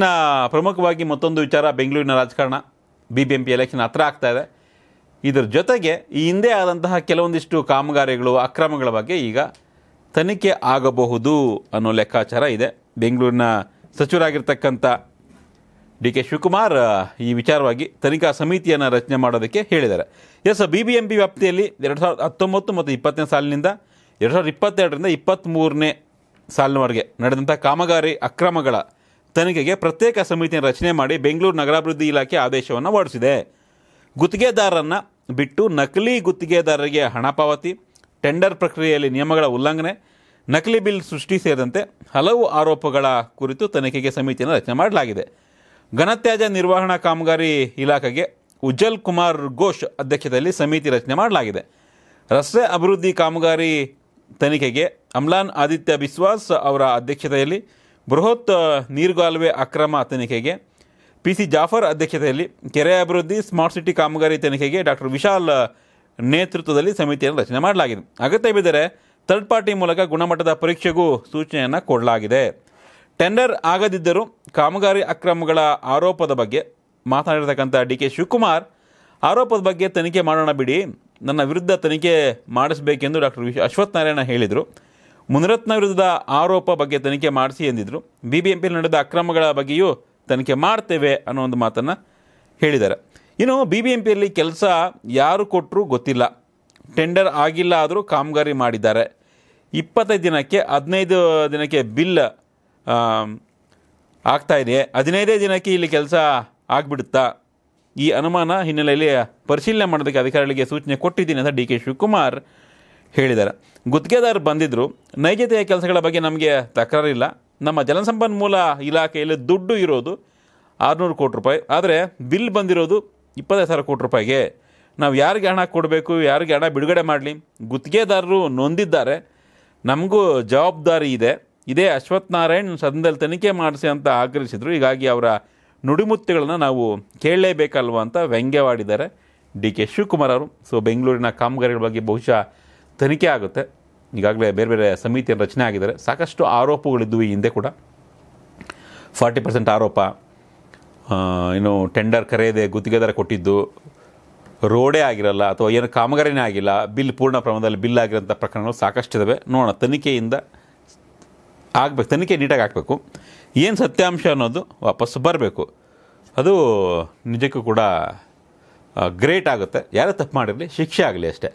ಇನ್ನು ಪ್ರಮುಖವಾಗಿ ಮತ್ತೊಂದು ವಿಚಾರ ಬೆಂಗಳೂರಿನ ರಾಜಕಾರಣ B B M P election ಹತ್ರ ಆಗ್ತಾ ಇದೆ ಇದರ ಜೊತೆಗೆ ಈ ಹಿಂದೆ ಆದಂತಹ ಕೆಲವೊಂದಿಷ್ಟು ಕಾಮಗಾರಿಗಳು ಅಕ್ರಮಗಳ ಬಗ್ಗೆ ಈಗ ತನಿಖೆ ಆಗಬಹುದು ಅನ್ನೋ ಲೆಕ್ಕಾಚಾರ ಇದೆ ಬೆಂಗಳೂರಿನ ಸಚಿವರಾಗಿರ್ತಕ್ಕಂಥ ಡಿ ಕೆ ಶಿವಕುಮಾರ್ ಈ ವಿಚಾರವಾಗಿ ತನಿಖಾ ಸಮಿತಿಯನ್ನು ರಚನೆ ಮಾಡೋದಕ್ಕೆ ಹೇಳಿದ್ದಾರೆ S B B M P ವ್ಯಾಪ್ತಿಯಲ್ಲಿ ಎರಡು ಸಾವಿರದ ಹತ್ತೊಂಬತ್ತು ಮತ್ತು ಇಪ್ಪತ್ತನೇ ಸಾಲಿನಿಂದ ಎರಡು ಸಾವಿರದ ಇಪ್ಪತ್ತೆರಡರಿಂದ ಇಪ್ಪತ್ತ್ಮೂರನೇ ಸಾಲಿನವರೆಗೆ ನಡೆದಂಥ ಕಾಮಗಾರಿ ಅಕ್ರಮಗಳ ತನಿಖೆಗೆ ಪ್ರತ್ಯೇಕ ಸಮಿತಿಯನ್ನು ರಚನೆ ಮಾಡಿ ಬೆಂಗಳೂರು ನಗರಾಭಿವೃದ್ಧಿ ಇಲಾಖೆ ಆದೇಶವನ್ನು ಹೊರಡಿಸಿದೆ ಗುತ್ತಿಗೆದಾರರನ್ನು ಬಿಟ್ಟು ನಕಲಿ ಗುತ್ತಿಗೆದಾರರಿಗೆ ಹಣ ಪಾವತಿ ಟೆಂಡರ್ ಪ್ರಕ್ರಿಯೆಯಲ್ಲಿ ನಿಯಮಗಳ ಉಲ್ಲಂಘನೆ ನಕಲಿ ಬಿಲ್ ಸೃಷ್ಟಿ ಸೇರಿದಂತೆ ಹಲವು ಆರೋಪಗಳ ಕುರಿತು ತನಿಖೆಗೆ ಸಮಿತಿಯನ್ನು ರಚನೆ ಮಾಡಲಾಗಿದೆ ಘನತ್ಯಾಜ್ಯ ನಿರ್ವಹಣಾ ಕಾಮಗಾರಿ ಇಲಾಖೆಗೆ ಉಜ್ಜಲ್ ಕುಮಾರ್ ಘೋಷ್ ಅಧ್ಯಕ್ಷತೆಯಲ್ಲಿ ಸಮಿತಿ ರಚನೆ ಮಾಡಲಾಗಿದೆ ರಸ್ತೆ ಅಭಿವೃದ್ಧಿ ಕಾಮಗಾರಿ ತನಿಖೆಗೆ ಅಮ್ಲಾನ್ ಆದಿತ್ಯ ಬಿಸ್ವಾಸ್ ಅವರ ಅಧ್ಯಕ್ಷತೆಯಲ್ಲಿ ಬೃಹತ್ ನೀರ್ಗಾಲುವೆ ಅಕ್ರಮ ತನಿಖೆಗೆ ಪಿ ಸಿ ಜಾಫರ್ ಅಧ್ಯಕ್ಷತೆಯಲ್ಲಿ ಕೆರೆ ಅಭಿವೃದ್ಧಿ ಸ್ಮಾರ್ಟ್ ಸಿಟಿ ಕಾಮಗಾರಿ ತನಿಖೆಗೆ ಡಾಕ್ಟರ್ ವಿಶಾಲ್ ನೇತೃತ್ವದಲ್ಲಿ ಸಮಿತಿಯನ್ನು ರಚನೆ ಮಾಡಲಾಗಿದೆ ಅಗತ್ಯ ಬಿದ್ದರೆ ಥರ್ಡ್ ಪಾರ್ಟಿ ಮೂಲಕ ಗುಣಮಟ್ಟದ ಪರೀಕ್ಷೆಗೂ ಸೂಚನೆಯನ್ನು ಕೊಡಲಾಗಿದೆ ಟೆಂಡರ್ ಆಗದಿದ್ದರೂ ಕಾಮಗಾರಿ ಅಕ್ರಮಗಳ ಆರೋಪದ ಬಗ್ಗೆ ಮಾತನಾಡಿರತಕ್ಕಂಥ ಡಿ ಕೆ ಶಿವಕುಮಾರ್ ಆರೋಪದ ಬಗ್ಗೆ ತನಿಖೆ ಮಾಡೋಣ ಬಿಡಿ ನನ್ನ ವಿರುದ್ಧ ತನಿಖೆ ಮಾಡಿಸಬೇಕೆಂದು ಡಾಕ್ಟರ್ ವಿಶ್ ಅಶ್ವತ್ಥನಾರಾಯಣ ಹೇಳಿದರು ಮುನರತ್ನ ವಿರುದ್ಧದ ಆರೋಪ ಬಗ್ಗೆ ತನಿಖೆ ಮಾಡಿಸಿ ಎಂದಿದ್ದರು ಬಿ ಬಿ ಎಂ ಪಿಯಲ್ಲಿ ನಡೆದ ಅಕ್ರಮಗಳ ಬಗ್ಗೆಯೂ ತನಿಖೆ ಮಾಡ್ತೇವೆ ಅನ್ನೋ ಒಂದು ಮಾತನ್ನು ಹೇಳಿದ್ದಾರೆ ಇನ್ನು ಬಿ ಬಿ ಎಂ ಪಿಯಲ್ಲಿ ಕೆಲಸ ಯಾರು ಕೊಟ್ಟರು ಗೊತ್ತಿಲ್ಲ ಟೆಂಡರ್ ಆಗಿಲ್ಲ ಆದರೂ ಕಾಮಗಾರಿ ಮಾಡಿದ್ದಾರೆ ಇಪ್ಪತ್ತೈದು ದಿನಕ್ಕೆ ಹದಿನೈದು ದಿನಕ್ಕೆ ಬಿಲ್ ಆಗ್ತಾಯಿದೆ ಹದಿನೈದೇ ದಿನಕ್ಕೆ ಇಲ್ಲಿ ಕೆಲಸ ಆಗಿಬಿಡುತ್ತಾ ಈ ಅನುಮಾನ ಹಿನ್ನೆಲೆಯಲ್ಲಿ ಪರಿಶೀಲನೆ ಮಾಡೋದಕ್ಕೆ ಅಧಿಕಾರಿಗಳಿಗೆ ಸೂಚನೆ ಕೊಟ್ಟಿದ್ದೀನಿ ಅಂತ ಡಿ ಕೆ ಶಿವಕುಮಾರ್ ಹೇಳಿದ್ದಾರೆ ಗುತ್ತಿಗೆದಾರರು ಬಂದಿದ್ದರು ನೈಜತೆಯ ಕೆಲಸಗಳ ಬಗ್ಗೆ ನಮಗೆ ತಕರಾರಿಲ್ಲ ನಮ್ಮ ಜಲಸಂಪನ್ಮೂಲ ಇಲಾಖೆಯಲ್ಲಿ ದುಡ್ಡು ಇರೋದು ಆರುನೂರು ಕೋಟಿ ರೂಪಾಯಿ ಆದರೆ ಬಿಲ್ ಬಂದಿರೋದು ಇಪ್ಪತ್ತೈದು ಸಾವಿರ ಕೋಟಿ ರೂಪಾಯಿಗೆ ನಾವು ಯಾರಿಗೆ ಹಣ ಕೊಡಬೇಕು ಯಾರಿಗೆ ಹಣ ಬಿಡುಗಡೆ ಮಾಡಲಿ ಗುತ್ತಿಗೆದಾರರು ನೊಂದಿದ್ದಾರೆ ನಮಗೂ ಜವಾಬ್ದಾರಿ ಇದೆ ಇದೇ ನಾರಾಯಣ್ ಸದನದಲ್ಲಿ ತನಿಖೆ ಮಾಡಿಸಿ ಅಂತ ಆಗ್ರಹಿಸಿದರು ಹೀಗಾಗಿ ಅವರ ನುಡಿಮುತ್ತುಗಳನ್ನು ನಾವು ಕೇಳಲೇಬೇಕಲ್ವ ಅಂತ ವ್ಯಂಗ್ಯವಾಡಿದ್ದಾರೆ ಡಿ ಕೆ ಶಿವಕುಮಾರ್ ಅವರು ಸೊ ಬೆಂಗಳೂರಿನ ಕಾಮಗಾರಿಗಳ ಬಗ್ಗೆ ಬಹುಶಃ ತನಿಖೆ ಆಗುತ್ತೆ ಈಗಾಗಲೇ ಬೇರೆ ಬೇರೆ ಸಮಿತಿಯ ರಚನೆ ಆಗಿದ್ದಾರೆ ಸಾಕಷ್ಟು ಆರೋಪಗಳಿದ್ದವು ಈ ಹಿಂದೆ ಕೂಡ ಫಾರ್ಟಿ ಪರ್ಸೆಂಟ್ ಆರೋಪ ಏನು ಟೆಂಡರ್ ಕರೆಯದೆ ಗುತ್ತಿಗೆದಾರ ಕೊಟ್ಟಿದ್ದು ರೋಡೇ ಆಗಿರಲ್ಲ ಅಥವಾ ಏನು ಕಾಮಗಾರಿನೇ ಆಗಿಲ್ಲ ಬಿಲ್ ಪೂರ್ಣ ಪ್ರಮಾಣದಲ್ಲಿ ಬಿಲ್ ಆಗಿರೋಂಥ ಪ್ರಕರಣಗಳು ಸಾಕಷ್ಟು ಇದ್ದಾವೆ ನೋಡೋಣ ತನಿಖೆಯಿಂದ ಆಗಬೇಕು ತನಿಖೆ ನೀಟಾಗಿ ಹಾಕಬೇಕು ಏನು ಸತ್ಯಾಂಶ ಅನ್ನೋದು ವಾಪಸ್ಸು ಬರಬೇಕು ಅದು ನಿಜಕ್ಕೂ ಕೂಡ ಗ್ರೇಟ್ ಆಗುತ್ತೆ ಯಾರೇ ತಪ್ಪು ಮಾಡಿರಲಿ ಶಿಕ್ಷೆ ಆಗಲಿ ಅಷ್ಟೇ